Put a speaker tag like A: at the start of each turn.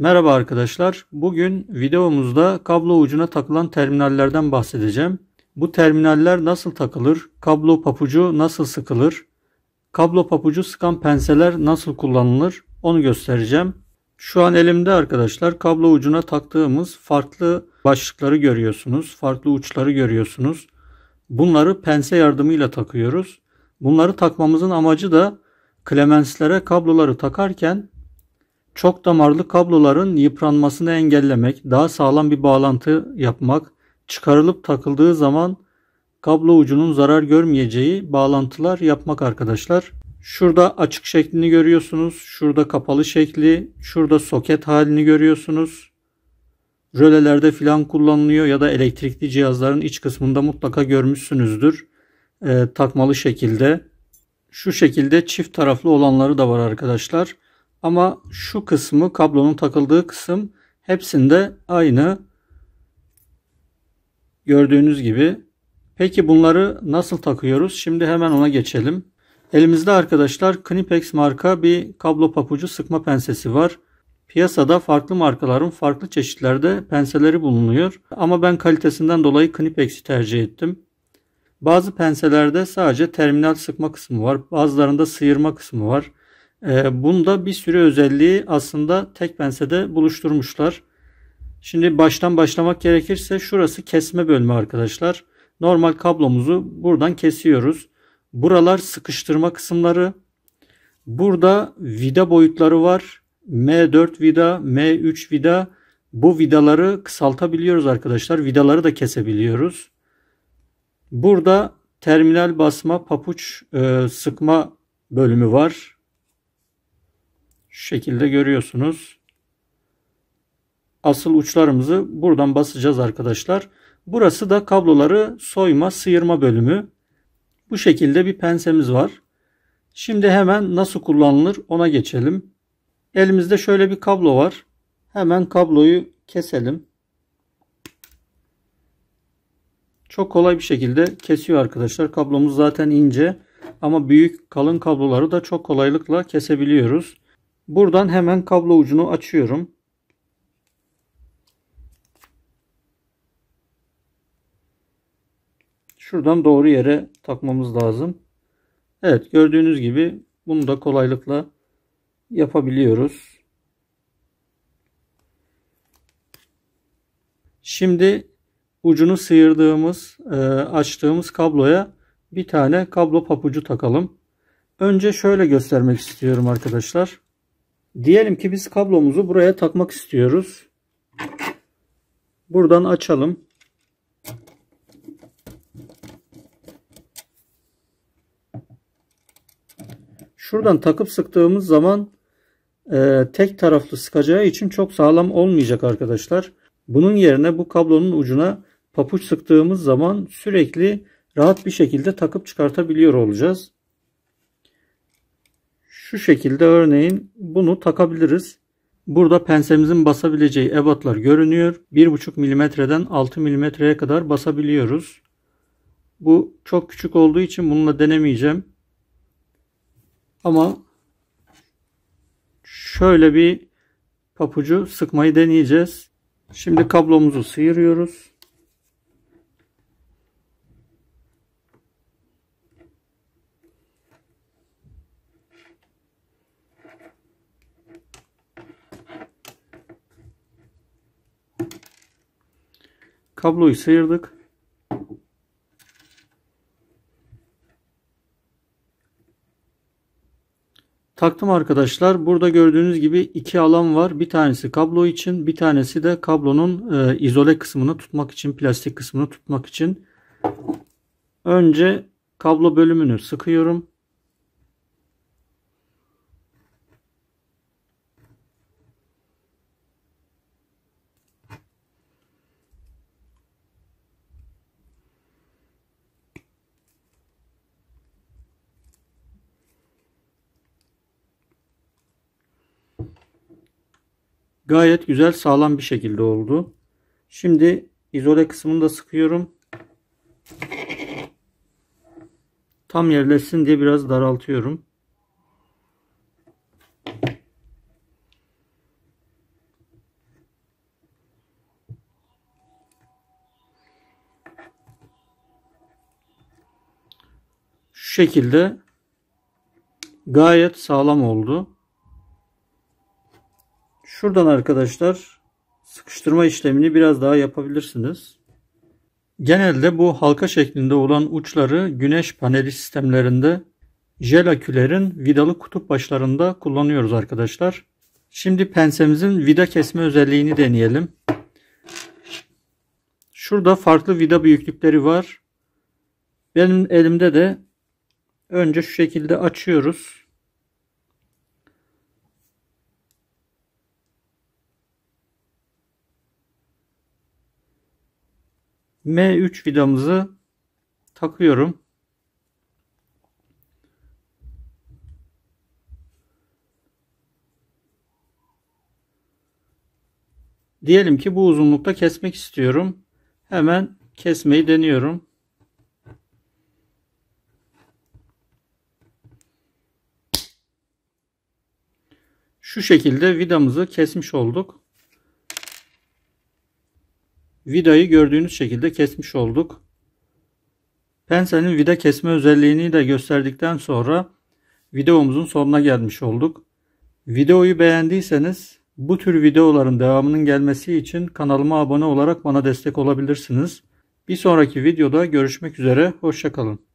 A: Merhaba arkadaşlar. Bugün videomuzda kablo ucuna takılan terminallerden bahsedeceğim. Bu terminaller nasıl takılır? Kablo papucu nasıl sıkılır? Kablo papucu sıkan penseler nasıl kullanılır? Onu göstereceğim. Şu an elimde arkadaşlar kablo ucuna taktığımız farklı başlıkları görüyorsunuz. Farklı uçları görüyorsunuz. Bunları pense yardımıyla takıyoruz. Bunları takmamızın amacı da klemenslere kabloları takarken çok damarlı kabloların yıpranmasını engellemek, daha sağlam bir bağlantı yapmak, çıkarılıp takıldığı zaman kablo ucunun zarar görmeyeceği bağlantılar yapmak arkadaşlar. Şurada açık şeklini görüyorsunuz. Şurada kapalı şekli, şurada soket halini görüyorsunuz. Rölelerde filan kullanılıyor ya da elektrikli cihazların iç kısmında mutlaka görmüşsünüzdür. E, takmalı şekilde. Şu şekilde çift taraflı olanları da var arkadaşlar. Ama şu kısmı kablonun takıldığı kısım hepsinde aynı. Gördüğünüz gibi. Peki bunları nasıl takıyoruz? Şimdi hemen ona geçelim. Elimizde arkadaşlar Knipex marka bir kablo papucu sıkma pensesi var. Piyasada farklı markaların farklı çeşitlerde penseleri bulunuyor. Ama ben kalitesinden dolayı Knipex'i tercih ettim. Bazı penselerde sadece terminal sıkma kısmı var. Bazılarında sıyırma kısmı var. Ee, bunda bir sürü özelliği aslında tek pensede buluşturmuşlar. Şimdi baştan başlamak gerekirse şurası kesme bölümü arkadaşlar. Normal kablomuzu buradan kesiyoruz. Buralar sıkıştırma kısımları. Burada vida boyutları var. M4 vida, M3 vida. Bu vidaları kısaltabiliyoruz arkadaşlar. Vidaları da kesebiliyoruz. Burada terminal basma, papuç e, sıkma bölümü var. Şu şekilde görüyorsunuz. Asıl uçlarımızı buradan basacağız arkadaşlar. Burası da kabloları soyma, sıyırma bölümü. Bu şekilde bir pensemiz var. Şimdi hemen nasıl kullanılır ona geçelim. Elimizde şöyle bir kablo var. Hemen kabloyu keselim. Çok kolay bir şekilde kesiyor arkadaşlar. Kablomuz zaten ince ama büyük kalın kabloları da çok kolaylıkla kesebiliyoruz. Buradan hemen kablo ucunu açıyorum. Şuradan doğru yere takmamız lazım. Evet gördüğünüz gibi bunu da kolaylıkla yapabiliyoruz. Şimdi ucunu sıyırdığımız, e, açtığımız kabloya bir tane kablo papucu takalım. Önce şöyle göstermek istiyorum arkadaşlar. Diyelim ki biz kablomuzu buraya takmak istiyoruz. Buradan açalım. Şuradan takıp sıktığımız zaman e, tek taraflı sıkacağı için çok sağlam olmayacak arkadaşlar. Bunun yerine bu kablonun ucuna papuç sıktığımız zaman sürekli rahat bir şekilde takıp çıkartabiliyor olacağız. Şu şekilde örneğin bunu takabiliriz. Burada pensemizin basabileceği ebatlar görünüyor. 1,5 milimetreden 6 milimetreye kadar basabiliyoruz. Bu çok küçük olduğu için bununla denemeyeceğim. Ama şöyle bir papucu sıkmayı deneyeceğiz. Şimdi kablomuzu sıyırıyoruz. Kabloyu sıyırdık. Taktım arkadaşlar. Burada gördüğünüz gibi iki alan var. Bir tanesi kablo için, bir tanesi de kablonun e, izole kısmını tutmak için, plastik kısmını tutmak için. Önce kablo bölümünü sıkıyorum. Gayet güzel sağlam bir şekilde oldu. Şimdi izole kısmını da sıkıyorum. Tam yerleşsin diye biraz daraltıyorum. Şu şekilde gayet sağlam oldu. Şuradan arkadaşlar sıkıştırma işlemini biraz daha yapabilirsiniz. Genelde bu halka şeklinde olan uçları güneş paneli sistemlerinde jel akülerin vidalı kutup başlarında kullanıyoruz arkadaşlar. Şimdi pensemizin vida kesme özelliğini deneyelim. Şurada farklı vida büyüklükleri var. Benim elimde de önce şu şekilde açıyoruz. M3 vidamızı takıyorum. Diyelim ki bu uzunlukta kesmek istiyorum. Hemen kesmeyi deniyorum. Şu şekilde vidamızı kesmiş olduk vidayı gördüğünüz şekilde kesmiş olduk. Pensenin vida kesme özelliğini de gösterdikten sonra videomuzun sonuna gelmiş olduk. Videoyu beğendiyseniz bu tür videoların devamının gelmesi için kanalıma abone olarak bana destek olabilirsiniz. Bir sonraki videoda görüşmek üzere, hoşçakalın.